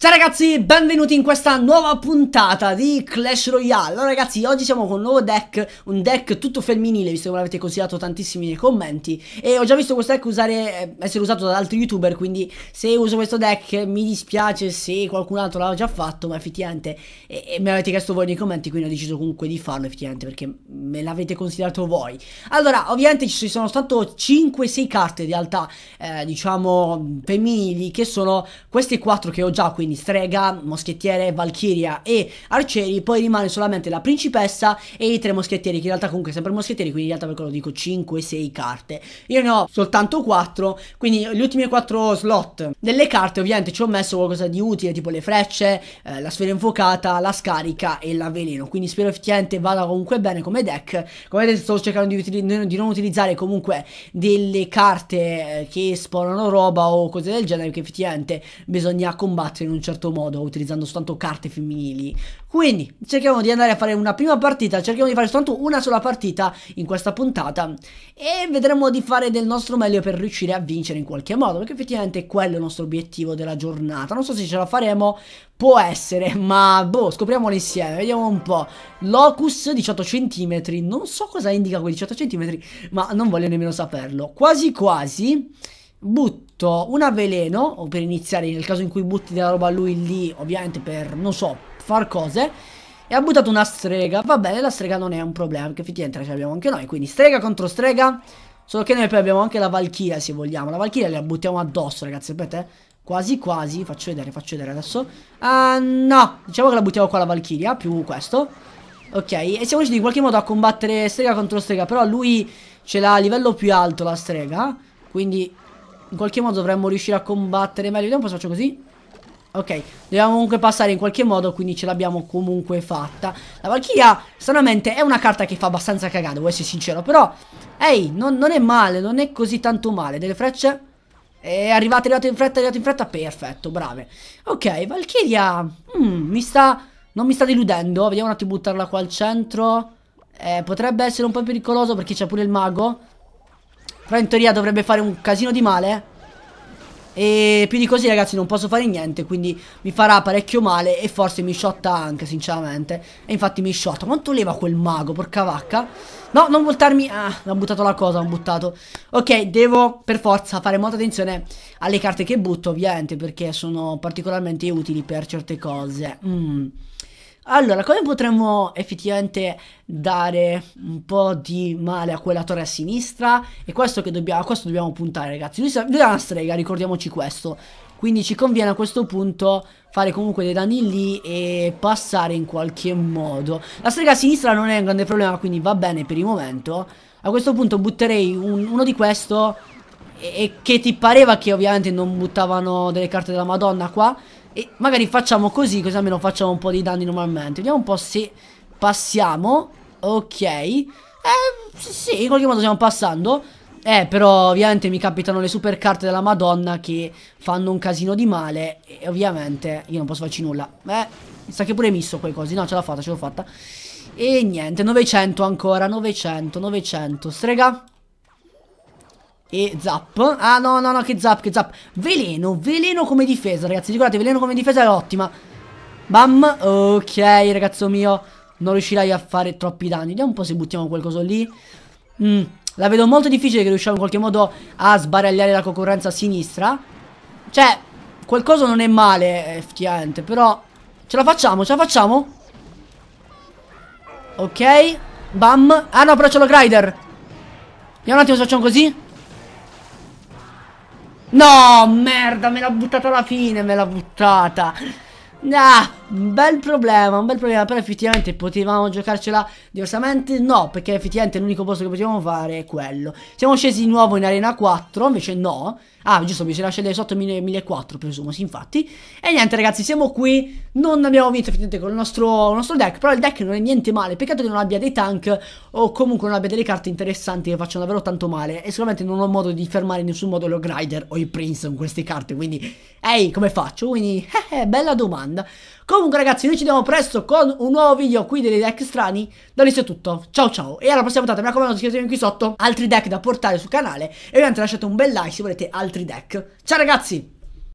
Ciao ragazzi, benvenuti in questa nuova puntata di Clash Royale Allora ragazzi, oggi siamo con un nuovo deck, un deck tutto femminile visto che me l'avete consigliato tantissimi nei commenti E ho già visto questo deck usare, eh, essere usato da altri youtuber quindi se uso questo deck mi dispiace se qualcun altro l'aveva già fatto Ma effettivamente e, e me l'avete chiesto voi nei commenti quindi ho deciso comunque di farlo effettivamente perché me l'avete considerato voi Allora, ovviamente ci sono stato 5-6 carte in realtà eh, diciamo femminili che sono queste 4 che ho già quindi quindi strega, moschettiere, valchiria e arcieri, poi rimane solamente la principessa e i tre moschettieri, che in realtà comunque sempre moschettieri, quindi in realtà per quello dico 5-6 carte. Io ne ho soltanto 4, quindi gli ultimi 4 slot delle carte ovviamente ci ho messo qualcosa di utile, tipo le frecce, eh, la sfera infuocata, la scarica e l'avveleno, quindi spero effettivamente vada comunque bene come deck. Come vedete sto cercando di, di non utilizzare comunque delle carte eh, che spawnano roba o cose del genere, che effettivamente bisogna combattere in un un certo modo, utilizzando soltanto carte femminili. Quindi cerchiamo di andare a fare una prima partita, cerchiamo di fare soltanto una sola partita in questa puntata e vedremo di fare del nostro meglio per riuscire a vincere in qualche modo, perché effettivamente quello è il nostro obiettivo della giornata. Non so se ce la faremo, può essere, ma boh, scopriamolo insieme, vediamo un po'. Locus 18 cm, non so cosa indica quei 18 cm, ma non voglio nemmeno saperlo. Quasi quasi butto una veleno, o per iniziare nel caso in cui butti della roba a lui lì, ovviamente per, non so, far cose, e ha buttato una strega, va bene, la strega non è un problema, perché effettivamente ce l'abbiamo anche noi, quindi strega contro strega, solo che noi poi abbiamo anche la valchiria se vogliamo, la valchiria la buttiamo addosso ragazzi, sapete? Quasi quasi, faccio vedere, faccio vedere adesso, uh, no, diciamo che la buttiamo qua la valchiria, più questo, ok, e siamo riusciti in qualche modo a combattere strega contro strega, però lui ce l'ha a livello più alto la strega, quindi in qualche modo dovremmo riuscire a combattere meglio. Vediamo cosa faccio così. Ok, dobbiamo comunque passare in qualche modo, quindi ce l'abbiamo comunque fatta. La Valchiria, stranamente, è una carta che fa abbastanza cagare devo essere sincero. Però, ehi, non, non, è male, non è così tanto male. Delle frecce? È arrivata, è arrivata in fretta, è arrivata in fretta, perfetto, brave. Ok, Valchiria, mm, mi sta... Non mi sta deludendo, vediamo un attimo buttarla qua al centro. Eh, potrebbe essere un po' pericoloso perché c'è pure il mago. Però in teoria dovrebbe fare un casino di male eh. E più di così ragazzi non posso fare niente Quindi mi farà parecchio male E forse mi shotta anche sinceramente E infatti mi shotta Quanto leva quel mago porca vacca No non voltarmi Ah mi ha buttato la cosa mi buttato Ok devo per forza fare molta attenzione Alle carte che butto ovviamente Perché sono particolarmente utili per certe cose Mmm allora, come potremmo effettivamente dare un po' di male a quella torre a sinistra? E questo che dobbiamo, a questo dobbiamo puntare, ragazzi. Lui, lui è una strega, ricordiamoci questo. Quindi ci conviene a questo punto fare comunque dei danni lì e passare in qualche modo. La strega a sinistra non è un grande problema, quindi va bene per il momento. A questo punto butterei un, uno di questo e, e che ti pareva che ovviamente non buttavano delle carte della madonna qua. E magari facciamo così così almeno facciamo un po' di danni normalmente Vediamo un po' se passiamo Ok Eh sì, in qualche modo stiamo passando eh, però ovviamente mi capitano le super carte della Madonna che fanno un casino di male e ovviamente io non posso farci nulla. Beh, mi sa che pure messo quei cosi. No, ce l'ho fatta, ce l'ho fatta. E niente, 900 ancora, 900, 900. Strega, e zap Ah no no no che zap che zap Veleno Veleno come difesa ragazzi Ricordate veleno come difesa è ottima Bam Ok ragazzo mio Non riuscirai a fare troppi danni Vediamo un po' se buttiamo qualcosa lì mm, La vedo molto difficile che riusciamo in qualche modo A sbaragliare la concorrenza a sinistra Cioè Qualcosa non è male effettivamente Però Ce la facciamo ce la facciamo Ok Bam Ah no però c'è lo grider Vediamo un attimo se facciamo così No, merda, me l'ha buttata alla fine, me l'ha buttata. Ah, un bel problema, un bel problema, però effettivamente potevamo giocarcela diversamente? No, perché effettivamente l'unico posto che potevamo fare è quello. Siamo scesi di nuovo in arena 4, invece no. Ah, giusto, bisogna scegliere sotto 1004, presumo, sì, infatti. E niente, ragazzi, siamo qui. Non abbiamo vinto effettivamente con il nostro, il nostro, deck, però il deck non è niente male. Peccato che non abbia dei tank o comunque non abbia delle carte interessanti che facciano davvero tanto male. E sicuramente non ho modo di fermare in nessun modo lo Grider o i Prince con queste carte, quindi... Ehi, come faccio? Quindi, eh, eh, bella domanda domanda. Comunque ragazzi, noi ci vediamo presto con un nuovo video qui dei deck strani. Da lì è tutto, ciao ciao. E alla prossima puntata, mi raccomando, iscrivetevi qui sotto, altri deck da portare sul canale. E ovviamente lasciate un bel like se volete altri deck. Ciao ragazzi!